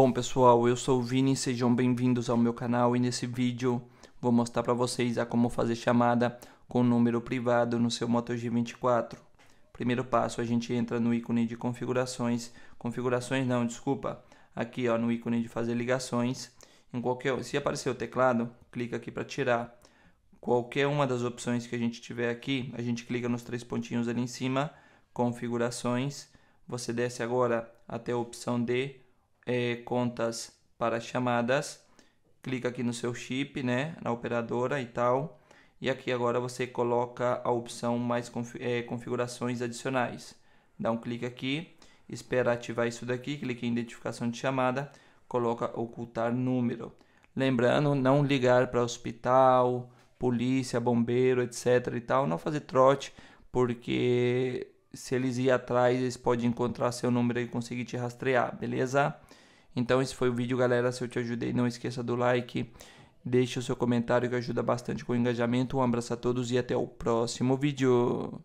Bom pessoal, eu sou o Vini, sejam bem-vindos ao meu canal e nesse vídeo vou mostrar para vocês a como fazer chamada com número privado no seu Moto G24. Primeiro passo, a gente entra no ícone de configurações, configurações não, desculpa, aqui ó, no ícone de fazer ligações, em qualquer, se aparecer o teclado, clica aqui para tirar. Qualquer uma das opções que a gente tiver aqui, a gente clica nos três pontinhos ali em cima, configurações, você desce agora até a opção D, é, contas para chamadas, clica aqui no seu chip, né, na operadora e tal, e aqui agora você coloca a opção mais é, configurações adicionais. Dá um clique aqui, espera ativar isso daqui, clique em identificação de chamada, coloca ocultar número. Lembrando, não ligar para hospital, polícia, bombeiro, etc e tal, não fazer trote, porque se eles ir atrás, eles podem encontrar seu número e conseguir te rastrear, beleza? Então esse foi o vídeo, galera. Se eu te ajudei, não esqueça do like, deixe o seu comentário que ajuda bastante com o engajamento. Um abraço a todos e até o próximo vídeo.